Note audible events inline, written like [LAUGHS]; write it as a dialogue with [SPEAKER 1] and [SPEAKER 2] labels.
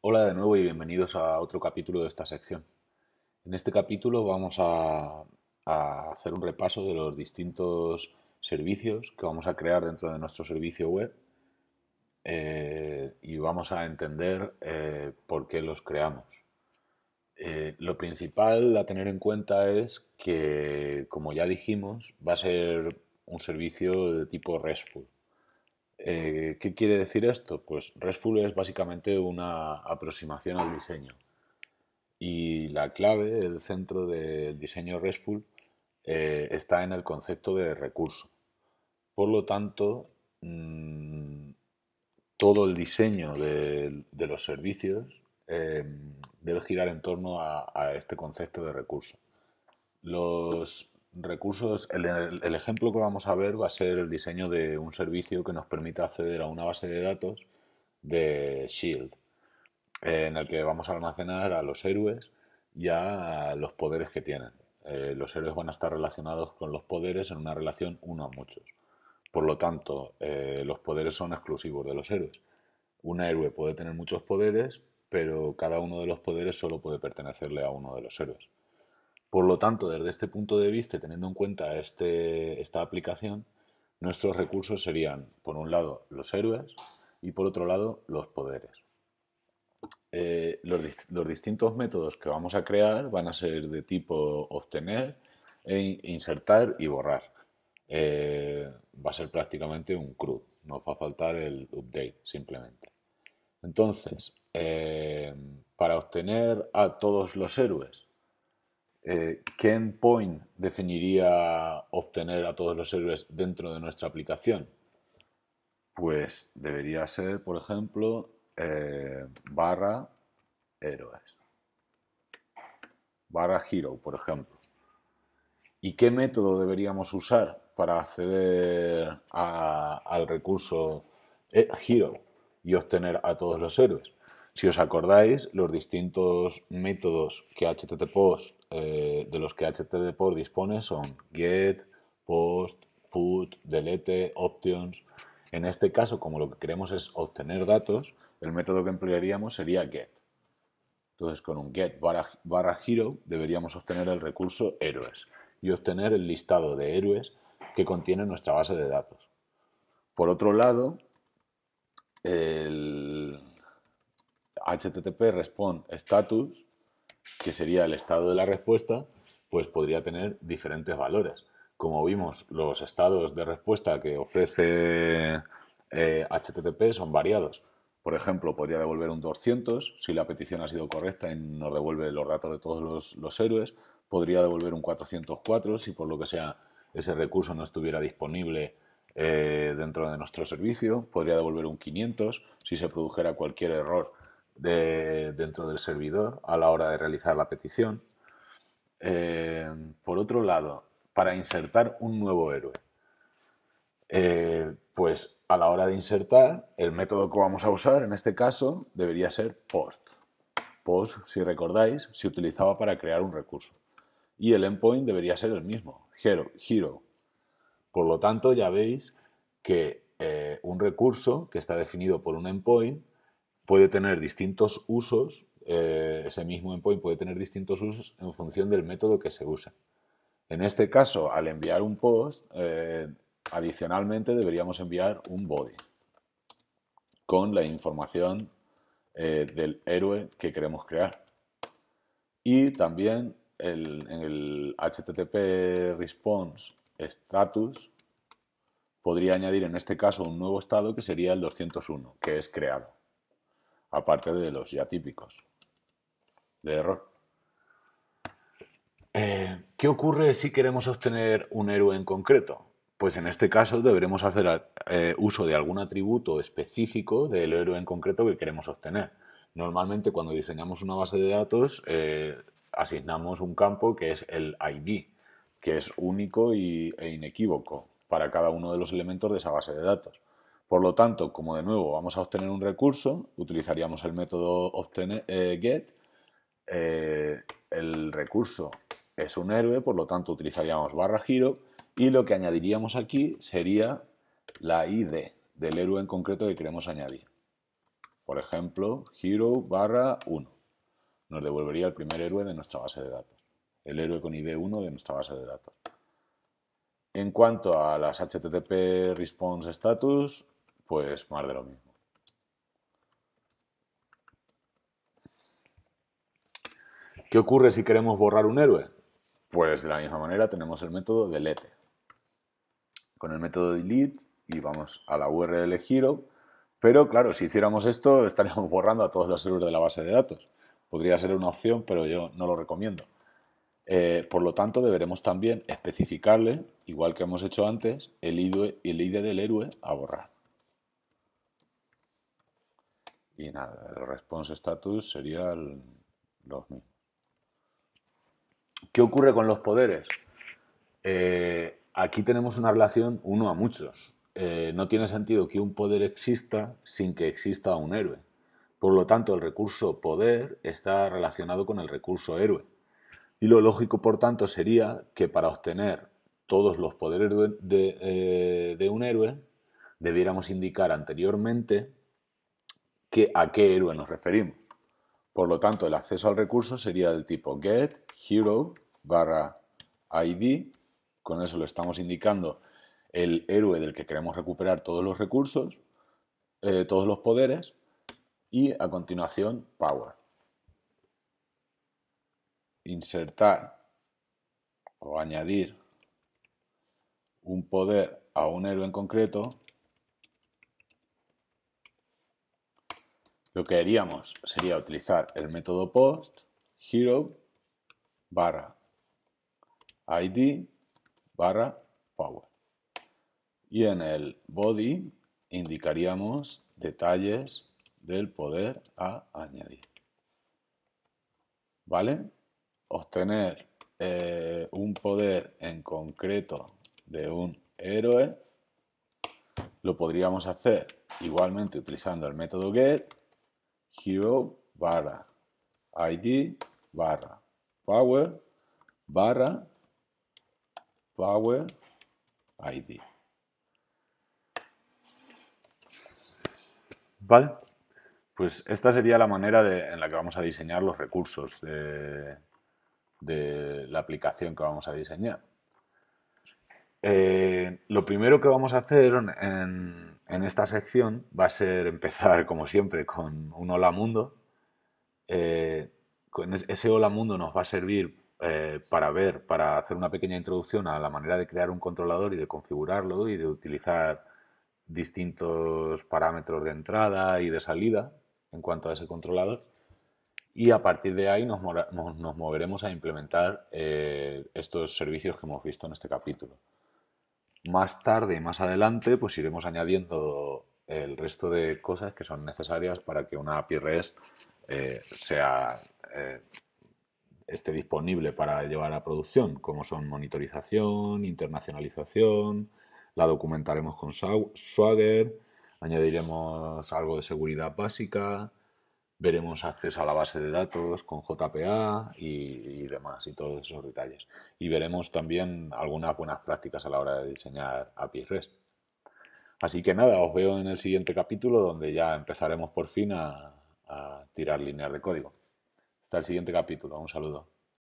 [SPEAKER 1] Hola de nuevo y bienvenidos a otro capítulo de esta sección. En este capítulo vamos a, hacer un repaso de los distintos servicios que vamos a crear dentro de nuestro servicio web eh, y vamos a entender eh, por qué los creamos. Eh, lo principal a tener en cuenta es que, como ya dijimos, va a ser un servicio de tipo RESTful. Eh, ¿Qué quiere decir esto? Pues RESTful es básicamente una aproximación al diseño. Y la clave, el centro del diseño RESTful, eh, está en el concepto de recurso. Por lo tanto, mm, todo el diseño de, los servicios eh, debe girar en torno a, a este concepto de recurso. Los recursos, el, ejemplo que vamos a ver va a ser el diseño de un servicio que nos permita acceder a una base de datos de Shield, en el que vamos a almacenar a los héroes y a los poderes que tienen. Eh, los héroes van a estar relacionados con los poderes en una relación uno a muchos. Por lo tanto, eh, los poderes son exclusivos de los héroes. Un héroe puede tener muchos poderes, pero cada uno de los poderes solo puede pertenecerle a uno de los héroes. Por lo tanto, desde este punto de vista, teniendo en cuenta este, esta aplicación, nuestros recursos serían, por un lado, los héroes y por otro lado, los poderes. Eh, los, distintos métodos que vamos a crear van a ser de tipo obtener, e insertar y borrar. Eh, va a ser prácticamente un CRUD, nos va a faltar el update simplemente. Entonces, eh, para obtener a todos los héroes, eh, ¿Qué endpoint definiría obtener a todos los héroes dentro de nuestra aplicación? Pues debería ser, por ejemplo, eh, barra héroes. Barra hero, por ejemplo. ¿Y qué método deberíamos usar para acceder al recurso eh, hero y obtener a todos los héroes? Si os acordáis, los distintos métodos que eh, de los que HTTP dispone son get, post, put, delete, options. En este caso, como lo que queremos es obtener datos, el método que emplearíamos sería get. Entonces, con un get barra, barra hero deberíamos obtener el recurso héroes y obtener el listado de héroes que contiene nuestra base de datos. Por otro lado, el, HTTP respond status, que sería el estado de la respuesta, pues podría tener diferentes valores. Como vimos, los estados de respuesta que ofrece HTTP eh, son variados. Por ejemplo, podría devolver un 200 si la petición ha sido correcta y nos devuelve los datos de todos los, héroes. Podría devolver un 404 si por lo que sea ese recurso no estuviera disponible eh, dentro de nuestro servicio. Podría devolver un 500 si se produjera cualquier error de, dentro del servidor a la hora de realizar la petición. Eh, por otro lado, para insertar un nuevo héroe, eh, pues a la hora de insertar, el método que vamos a usar en este caso debería ser post. Post, si recordáis, se utilizaba para crear un recurso. Y el endpoint debería ser el mismo, hero. hero. Por lo tanto, ya veis que eh, un recurso que está definido por un endpoint puede tener distintos usos, eh, ese mismo endpoint puede tener distintos usos en función del método que se usa. En este caso, al enviar un post, eh, adicionalmente deberíamos enviar un body con la información eh, del héroe que queremos crear. Y también en el HTTP response status podría añadir en este caso un nuevo estado que sería el 201, que es creado aparte de los ya típicos de error. Eh, ¿Qué ocurre si queremos obtener un héroe en concreto? Pues en este caso deberemos hacer eh, uso de algún atributo específico del héroe en concreto que queremos obtener. Normalmente cuando diseñamos una base de datos eh, asignamos un campo que es el ID, que es único e inequívoco para cada uno de los elementos de esa base de datos. Por lo tanto, como de nuevo vamos a obtener un recurso, utilizaríamos el método obtener, eh, get. Eh, el recurso es un héroe, por lo tanto utilizaríamos barra giro y lo que añadiríamos aquí sería la ID del héroe en concreto que queremos añadir. Por ejemplo, hero barra 1. Nos devolvería el primer héroe de nuestra base de datos. El héroe con ID 1 de nuestra base de datos. En cuanto a las HTTP response status, pues más de lo mismo. ¿Qué ocurre si queremos borrar un héroe? Pues de la misma manera tenemos el método delete. Con el método delete y vamos a la URL hero. pero claro, si hiciéramos esto estaríamos [LAUGHS] borrando a todos los héroes de la base de datos. Podría ser una opción, pero yo no lo recomiendo. Eh, por lo tanto, deberemos también especificarle, igual que hemos hecho antes, el e, el ID e del héroe a borrar. Y nada, el response status sería el, 2000. ¿Qué ocurre con los poderes? Eh, aquí tenemos una relación uno a muchos. Eh, no tiene sentido que un poder exista sin que exista un héroe. Por lo tanto, el recurso poder está relacionado con el recurso héroe. Y lo lógico, por tanto, sería que para obtener todos los poderes de eh, un héroe, debiéramos indicar anteriormente que a qué héroe nos referimos. Por lo tanto, el acceso al recurso sería del tipo get hero barra id. Con eso le estamos indicando el héroe del que queremos recuperar todos los recursos, eh, todos los poderes, y a continuación power. Insertar o añadir un poder a un héroe en concreto Lo que haríamos sería utilizar el método post hero barra id barra power. Y en el body indicaríamos detalles del poder a añadir. ¿Vale? Obtener eh, un poder en concreto de un héroe lo podríamos hacer igualmente utilizando el método get Hero barra, ID barra, Power barra, Power ID. Vale, pues esta sería la manera en la que vamos a diseñar los recursos de la aplicación que vamos a diseñar. Eh, lo primero que vamos a hacer en, esta sección va a ser empezar, como siempre, con un hola mundo. Eh, ese hola mundo nos va a servir eh, para ver, para hacer una pequeña introducción a la manera de crear un controlador y de configurarlo y de utilizar distintos parámetros de entrada y de salida en cuanto a ese controlador. Y a partir de ahí nos moveremos a implementar estos servicios que hemos visto en este capítulo. Más tarde, y más adelante, pues iremos añadiendo el resto de cosas que son necesarias para que una API REST eh, sea, eh, esté disponible para llevar a producción, como son monitorización, internacionalización, la documentaremos con Swagger, añadiremos algo de seguridad básica, veremos acceso a la base de datos con JPA y, demás, y todos esos detalles. Y veremos también algunas buenas prácticas a la hora de diseñar APIs REST. Así que nada, os veo en el siguiente capítulo donde ya empezaremos por fin a, a tirar líneas de código. Hasta el siguiente capítulo, un saludo.